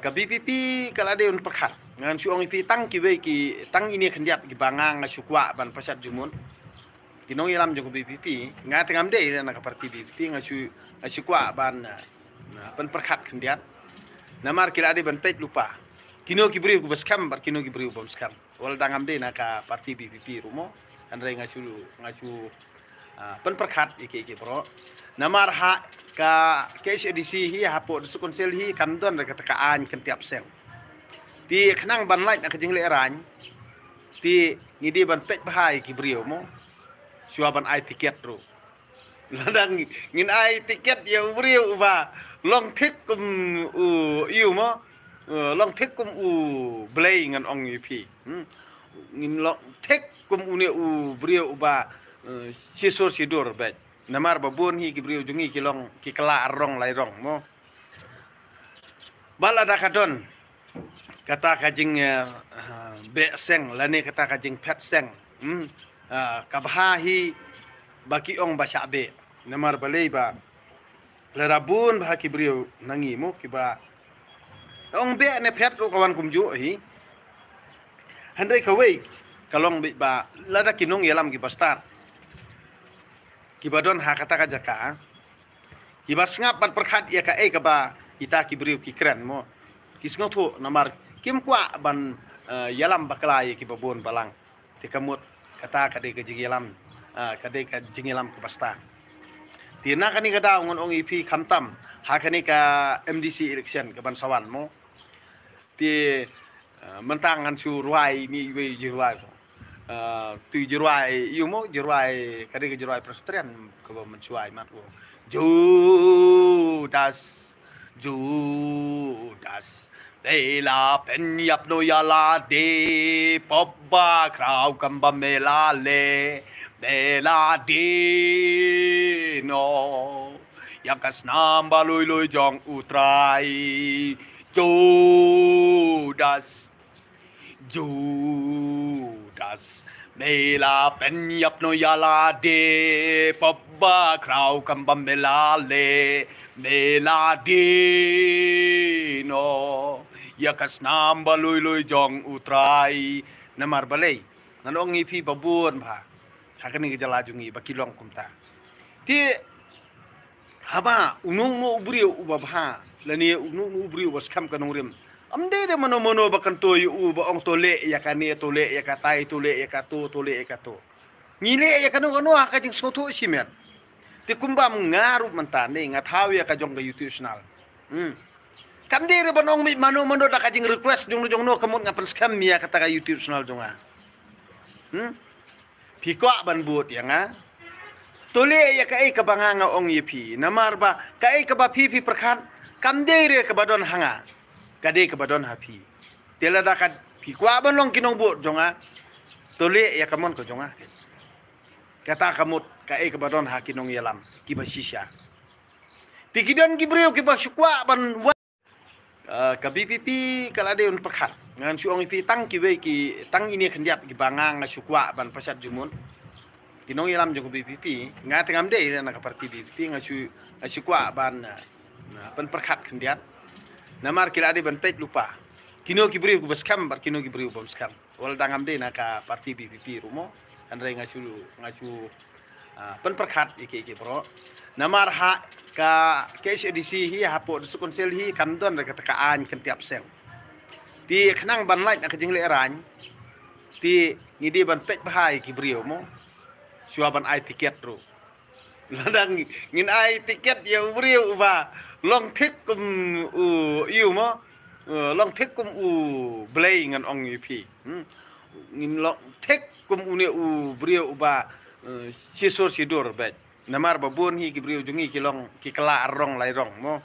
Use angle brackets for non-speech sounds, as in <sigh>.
kabi eh, pipi kala de un pakhar ngan su ongi pi tang ki be ki tang ini kendiat ki banga nga sukwa ban pasat jumun kinong ilam jong bi pipi nga tengam de na ka parti nga su nga sukwa ban eh, ban perkhat kendiak namar kira de ban pet lupa kino ki bri ku baskam bar kino ki bri ku baskam wal dangam de na ka parti rumo andre nga su nga su eh, ban perkhat iki iki bro namar ha ka keisio disihi hapo sukun sel hi kam don ka ka an kan tiap sel ti khnang ban lai ka jingle ran ti ngidi ban pek bahai ki brio mo suaban ai tiket ro ladang <laughs> ngin ai tiket ya brio uba long thik kum u iu mo long thik kum u blei ngan ong yi phi hmm. ngin long thik kum u ne u brio ba sisor sidor bet namar babun hi kibriu jungi kilong kikela arong rong mo bala dakadon kata kajing uh, be seng lani kata kajing pet seng hmm uh, eh, kabhahi baki ong basya be namar balei ba lerabun bah kibriu nangi mo kiba ong be ne pet ko kawan kumju hi handai kawei kalong be ba lada kinong yalam ki start kibadon ha kata ka jaka ah. kiba sngap pat perkhat ya ka e ka ba ita kibriu kikren mo kisngo thu namar kim kwa ban eh, yalam baklai kibabun bon balang tikamut kata kade ka jigilam kade ka jingilam ka eh, basta ti na kada ngon ong ipi e kantam, ha kani ka MDC election ka sawan mo ti eh, mentang su ruai ni we ji ruai uh, tu jeruai iu mo jeruai kari ke jeruai persutrian ke mencuai mat wo Judas Judas Tela pen yap no yala de poppa krau kamba mela le mela de no yakas namba baloi loi jong utrai Judas Judas สเมลาเป็นยับโนยาลาเดปบบ้าคราวกัมบัมเมลาเล เมลาดีโนยากั์นามบลุยลุยจองอุตรายนมารบเลยนั่นองนีพี่ปบูนบ้าถ้ากนี่จะลาจุงีบักิลองคุมตาที่ฮาบ้าอุนงโนอุบุริอุบบ้าและนี่อุนงโนอุบุริอุบสคัมกันงเริม am de mano mano bakan to yu ba ong tole ya kani tole ya katai tole ya katu tole ya katu ngile ya kanu kanu aka jing so to simet ti kumba mengaru mentane ngat hawi ya kajong ke youtube channel hmm kam de banong mi mano mano da request jong jong no kamot ngapan ya kata ka youtube channel jonga hmm piko ban buat ya nga tole ya kai ka banganga ong yepi namar ba kai ka ba pipi perkhan kam de re ka hanga kade badon hapi tela dakat pi kwa ban long kinong bu jonga tole ya kamon ko jonga kata kamut ka e kebaton hakinong yalam kiba shisha tikidan kibreu kiba syukwa ban Uh, eh, ka BPP kala de un pakhar ngan su ong pi tang ki we ki tang ini khendiat ki banga nga sukwa ban pasat jumun kinong ilam jong BPP nga tengam de na ka parti BPP nga su sukwa ban ban perkhat namar kira adi ban pej lupa kino ki brief bas kam bar kino ki brief bas kam wala dangam de naka ah, parti BPP rumo andre ngacu ngacu ah, pen perkat iki iki bro namar ha ka kes edisi hi hapo de konsel hi kam don de ka an kan tiap sel ti kenang ban lait nak jingle erany ti ngidi ban pej bahai ki mo suaban ai tiket ru <laughs> ladang ngin ai tiket ya brief ba ลองทิกกุมอูอิวมั้งลองทิกกุมอูเบลงันองอีพีงินลองทิกกุมอูเนอูเบรียวบะชิโซชิดูร์เบดนามารบบุนฮีกิเบรียวจุงฮีกิลองกิคลารองไลรองมัะ